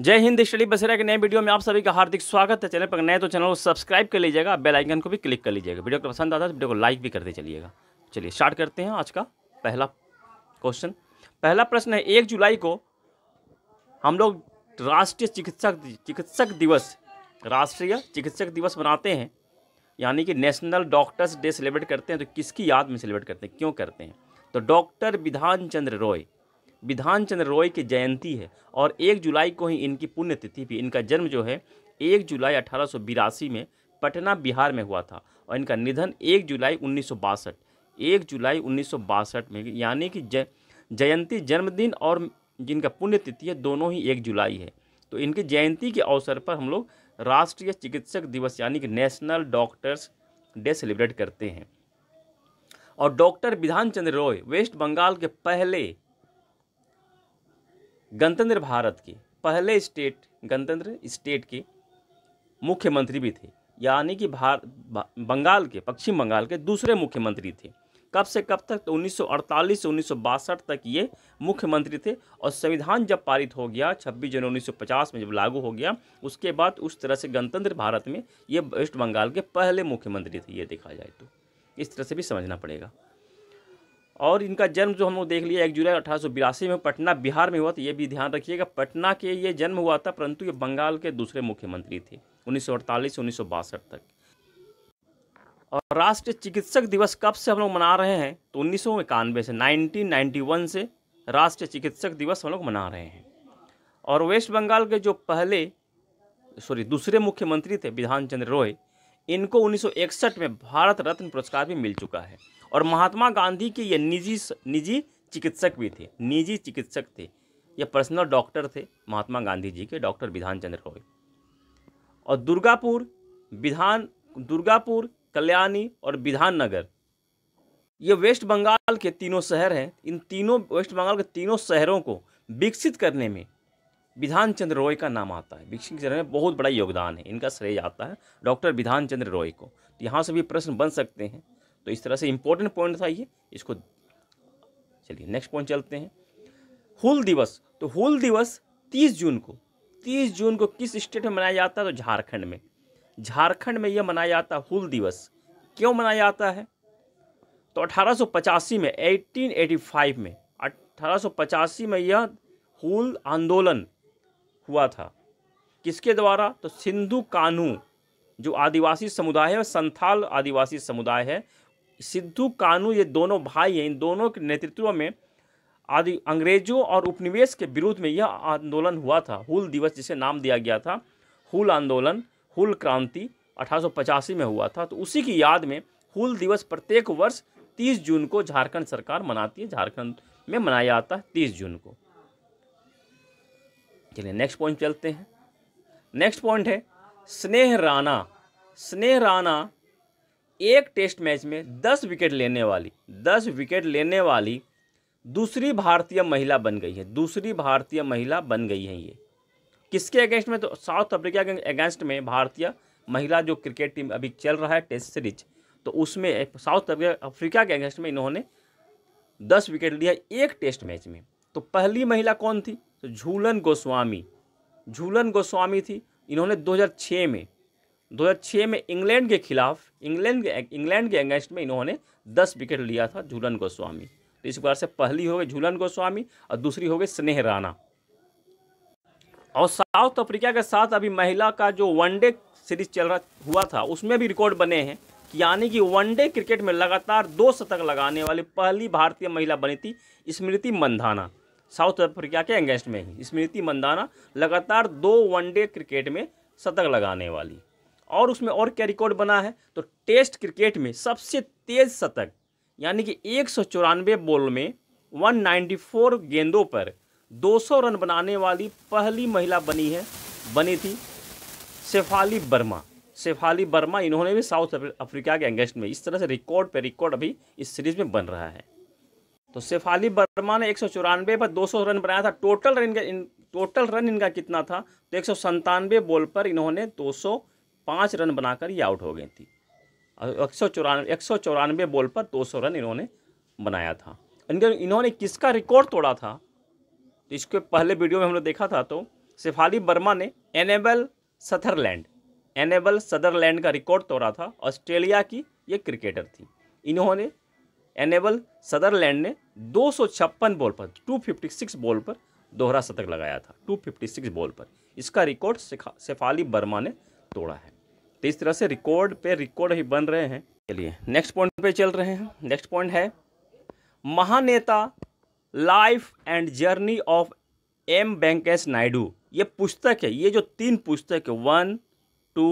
जय हिंद स्टडी बसेरा के नए वीडियो में आप सभी का हार्दिक स्वागत है चैनल पर नए तो चैनल को सब्सक्राइब कर लीजिएगा बेल आइकन को भी क्लिक कर लीजिएगा वीडियो को पसंद आता है तो वीडियो को लाइक भी करते चलिएगा चलिए स्टार्ट करते हैं आज का पहला क्वेश्चन पहला प्रश्न है एक जुलाई को हम लोग राष्ट्रीय चिकित्सक चिकित्सक दिवस राष्ट्रीय चिकित्सक दिवस मनाते हैं यानी कि नेशनल डॉक्टर्स डे सेलिब्रेट करते हैं तो किसकी याद में सेलिब्रेट करते हैं क्यों करते हैं तो डॉक्टर विधान चंद्र रॉय विधान चंद्र रॉय की जयंती है और एक जुलाई को ही इनकी पुण्यतिथि भी इनका जन्म जो है एक जुलाई अठारह में पटना बिहार में हुआ था और इनका निधन एक जुलाई उन्नीस एक जुलाई उन्नीस में यानी कि जय जयंती जन्मदिन और जिनका पुण्यतिथि है दोनों ही एक जुलाई है तो इनकी जयंती के अवसर पर हम लोग राष्ट्रीय चिकित्सक दिवस यानी कि नेशनल डॉक्टर्स डे सेलिब्रेट करते हैं और डॉक्टर विधान चंद्र रॉय वेस्ट बंगाल के पहले गणतंत्र भारत के पहले स्टेट गणतंत्र स्टेट के मुख्यमंत्री भी थे यानी कि भार बंगाल के पश्चिम बंगाल के दूसरे मुख्यमंत्री थे कब से कब तक तो 1948 से उन्नीस तक ये मुख्यमंत्री थे और संविधान जब पारित हो गया 26 जनवरी 1950 में जब लागू हो गया उसके बाद उस तरह से गणतंत्र भारत में ये वेस्ट बंगाल के पहले मुख्यमंत्री थे ये देखा जाए तो इस तरह से भी समझना पड़ेगा और इनका जन्म जो हम लोग देख लिया एक जुलाई अठारह में पटना बिहार में हुआ था ये भी ध्यान रखिएगा पटना के ये जन्म हुआ था परंतु ये बंगाल के दूसरे मुख्यमंत्री थे उन्नीस से उन्नीस तक और राष्ट्रीय चिकित्सक दिवस कब से हम लोग मना रहे हैं तो उन्नीस से 1991 से राष्ट्रीय चिकित्सक दिवस हम लोग मना रहे हैं और वेस्ट बंगाल के जो पहले सॉरी दूसरे मुख्यमंत्री थे विधान चंद्र रॉय इनको उन्नीस में भारत रत्न पुरस्कार भी मिल चुका है और महात्मा गांधी के ये निजी निजी चिकित्सक भी थे निजी चिकित्सक थे ये पर्सनल डॉक्टर थे महात्मा गांधी जी के डॉक्टर विधान चंद्र रॉय और दुर्गापुर विधान दुर्गापुर कल्याणी और विधान नगर ये वेस्ट बंगाल के तीनों शहर हैं इन तीनों वेस्ट बंगाल के तीनों शहरों को विकसित करने में विधान चंद्र रॉय का नाम आता है विकसित चरण में बहुत बड़ा योगदान है इनका श्रेय आता है डॉक्टर विधान चंद्र रॉय को तो यहाँ से भी प्रश्न बन सकते हैं तो इस तरह से इम्पोर्टेंट पॉइंट था ये इसको चलिए नेक्स्ट पॉइंट चलते हैं हुल दिवस तो हुल दिवस तीस जून को तीस जून को किस स्टेट में मनाया जाता है तो झारखंड में झारखंड में यह मनाया जाता है हुल दिवस क्यों मनाया जाता है तो अठारह में एटीन में अठारह में यह हुल आंदोलन हुआ था किसके द्वारा तो सिंधु कानू जो आदिवासी समुदाय है संथाल आदिवासी समुदाय है सिद्धू कानू ये दोनों भाई हैं इन दोनों के नेतृत्व में आदि अंग्रेजों और उपनिवेश के विरुद्ध में यह आंदोलन हुआ था हुल दिवस जिसे नाम दिया गया था हुल आंदोलन हुल क्रांति अठारह में हुआ था तो उसी की याद में हुल दिवस प्रत्येक वर्ष 30 जून को झारखंड सरकार मनाती है झारखंड में मनाया जाता है तीस जून को चलिए नेक्स्ट पॉइंट चलते हैं नेक्स्ट पॉइंट है स्नेह राणा स्नेह राणा एक टेस्ट मैच में दस विकेट लेने वाली दस विकेट लेने वाली दूसरी भारतीय महिला बन गई है दूसरी भारतीय महिला बन गई है ये किसके अगेंस्ट में तो साउथ अफ्रीका के अगेंस्ट में भारतीय महिला जो क्रिकेट टीम अभी चल रहा है टेस्ट सीरीज तो उसमें साउथ अफ्रीका के अगेंस्ट में इन्होंने दस विकेट लिया एक टेस्ट मैच में तो पहली महिला कौन थी तो झूलन गोस्वामी झूलन गोस्वामी थी इन्होंने 2006 में 2006 में इंग्लैंड के खिलाफ इंग्लैंड के इंग्लैंड के अगेंस्ट में इन्होंने 10 विकेट लिया था झूलन गोस्वामी तो इस प्रकार से पहली हो गई झूलन गोस्वामी और दूसरी हो गई स्नेह राणा और साउथ अफ्रीका के साथ अभी महिला का जो वनडे सीरीज चल रहा हुआ था उसमें भी रिकॉर्ड बने हैं यानी कि वनडे क्रिकेट में लगातार दो शतक लगाने वाली पहली भारतीय महिला बनी थी स्मृति मंधाना साउथ अफ्रीका के अगेंस्ट में ही स्मृति मंदाना लगातार दो वनडे क्रिकेट में शतक लगाने वाली और उसमें और क्या रिकॉर्ड बना है तो टेस्ट क्रिकेट में सबसे तेज शतक यानी कि एक बॉल में 194 गेंदों पर 200 रन बनाने वाली पहली महिला बनी है बनी थी शेफाली वर्मा शेफाली वर्मा इन्होंने भी साउथ अफ्रीका के अगेंस्ट में इस तरह से रिकॉर्ड पर रिकॉर्ड अभी इस सीरीज़ में बन रहा है तो शेफाली वर्मा ने एक पर 200 रन बनाया था टोटल रन इनका इन, टोटल रन इनका कितना था तो एक बॉल पर इन्होंने 205 रन बनाकर ये आउट हो गई थी और एक सौ बॉल पर 200 रन इन्होंने बनाया था इनके इन्होंने किसका रिकॉर्ड तोड़ा था तो इसके पहले वीडियो में हमने देखा था तो शेफाली वर्मा ने एनेबल सदरलैंड एनेबल सदरलैंड का रिकॉर्ड तोड़ा था ऑस्ट्रेलिया की ये क्रिकेटर थी इन्होंने एनेबल सदरलैंड ने दो बॉल पर 256 बॉल पर दोहरा शतक लगाया था 256 बॉल पर इसका रिकॉर्ड शेफाली वर्मा ने तोड़ा है तो इस तरह से रिकॉर्ड पे रिकॉर्ड ही बन रहे हैं चलिए नेक्स्ट पॉइंट पे चल रहे हैं नेक्स्ट पॉइंट है Mahaneta life and journey of M Venkaiah Naidu ये पुस्तक है ये जो तीन पुस्तक है वन टू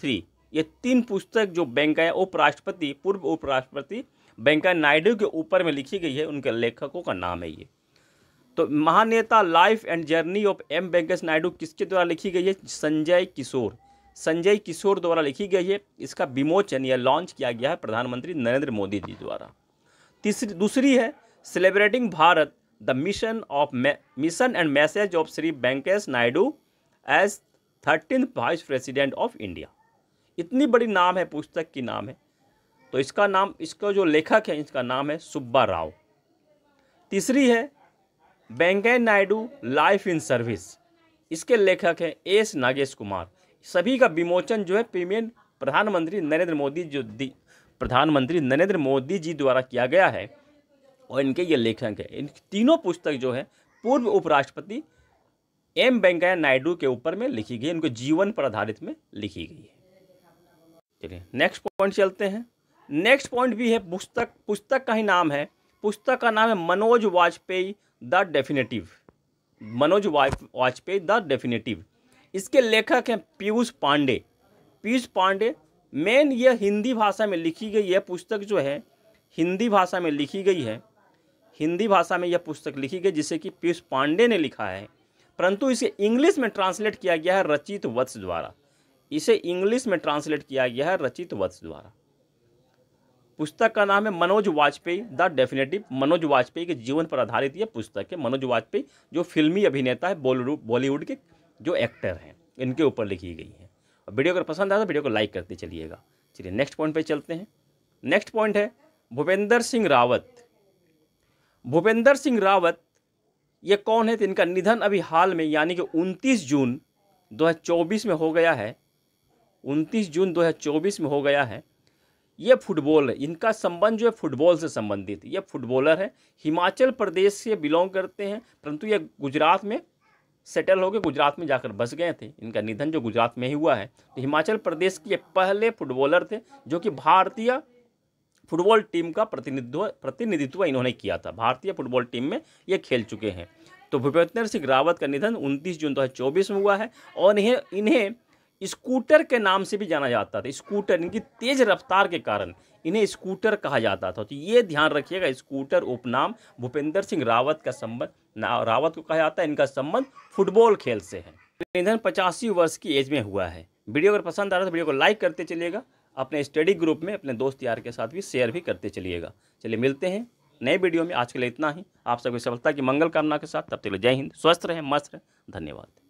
थ्री ये तीन पुस्तक जो है उपराष्ट्रपति पूर्व उपराष्ट्रपति वेंकैया नायडू के ऊपर में लिखी गई है उनके लेखकों का नाम है ये तो Mahaneta life and journey of M Venkaiah Naidu किसके द्वारा लिखी गई है संजय किशोर संजय किशोर द्वारा लिखी गई है इसका विमोचन या लॉन्च किया गया है प्रधानमंत्री नरेंद्र मोदी जी द्वारा तीसरी दूसरी है celebrating Bharat the mission of mission and message of Shri Venkaiah Naidu as thirteen vice president of India इतनी बड़ी नाम है पुस्तक की नाम है तो इसका नाम इसका जो लेखक है इसका नाम है सुब्बा राव तीसरी है Venkaiah Naidu life in service इसके लेखक हैं एस नागेश कुमार सभी का विमोचन जो है प्रीमियर प्रधानमंत्री नरेंद्र मोदी जो प्रधानमंत्री नरेंद्र मोदी जी द्वारा किया गया है और इनके ये लेखक हैं इन तीनों पुस्तक जो है पूर्व उपराष्ट्रपति एम वेंकैया नायडू के ऊपर में लिखी गई इनके जीवन पर आधारित में लिखी गई है चलिए नेक्स्ट पॉइंट चलते हैं नेक्स्ट पॉइंट भी है पुस्तक पुस्तक का ही नाम है पुस्तक का नाम है Manoj Vajpayee the definitive Manoj Vajpayee the definitive इसके लेखक हैं पीयूष पांडे पीयूष पांडे मेन यह हिंदी भाषा में लिखी गई यह पुस्तक जो है हिंदी भाषा में लिखी गई है हिंदी भाषा में यह पुस्तक लिखी गई जिसे कि पीयूष पांडे ने लिखा है परंतु इसे इंग्लिश में ट्रांसलेट किया गया है रचित वत्स द्वारा इसे इंग्लिश में ट्रांसलेट किया गया है रचित वत्स द्वारा पुस्तक का नाम है मनोज वाजपेयी द डेफिनेटिव मनोज वाजपेयी के जीवन पर आधारित यह पुस्तक है मनोज वाजपेयी जो फिल्मी अभिनेता है बॉलीवुड के जो एक्टर हैं इनके ऊपर लिखी गई है और वीडियो अगर पसंद आया तो वीडियो को लाइक करते चलिएगा चलिए नेक्स्ट पॉइंट पर चलते हैं नेक्स्ट पॉइंट है भूपेंद्र सिंह रावत भूपेंद्र सिंह रावत ये कौन है तो इनका निधन अभी हाल में यानी कि 29 जून 2024 में हो गया है 29 जून 2024 में हो गया है ये फुटबॉल है इनका संबंध जो है फुटबॉल से संबंधित ये फुटबॉलर है हिमाचल प्रदेश से बिलोंग करते हैं परंतु ये गुजरात में सेटल होकर गुजरात में जाकर बस गए थे इनका निधन जो गुजरात में ही हुआ है तो हिमाचल प्रदेश के पहले फुटबॉलर थे जो कि भारतीय फुटबॉल टीम का प्रतिनिधित्व प्रतिनिधित्व इन्होंने किया था भारतीय फुटबॉल टीम में ये खेल चुके हैं तो भूपेंद्र सिंह रावत का निधन 29 जून 2024 में हुआ है और इन्हें इन्हें स्कूटर के नाम से भी जाना जाता था स्कूटर इनकी तेज रफ्तार के कारण इन्हें स्कूटर कहा जाता था तो ये ध्यान रखिएगा स्कूटर उपनाम भूपेंद्र सिंह रावत का संबंध रावत को कहा जाता है इनका संबंध फुटबॉल खेल से है निधन पचासी वर्ष की एज में हुआ है वीडियो अगर पसंद आ रहा है तो वीडियो को लाइक करते चलिएगा अपने स्टडी ग्रुप में अपने दोस्त यार के साथ भी शेयर भी करते चलिएगा चलिए मिलते हैं नए वीडियो में आज के लिए इतना ही आप सभी सफलता की मंगल कामना के साथ तब तक जय हिंद स्वस्थ रहें मस्त रहें धन्यवाद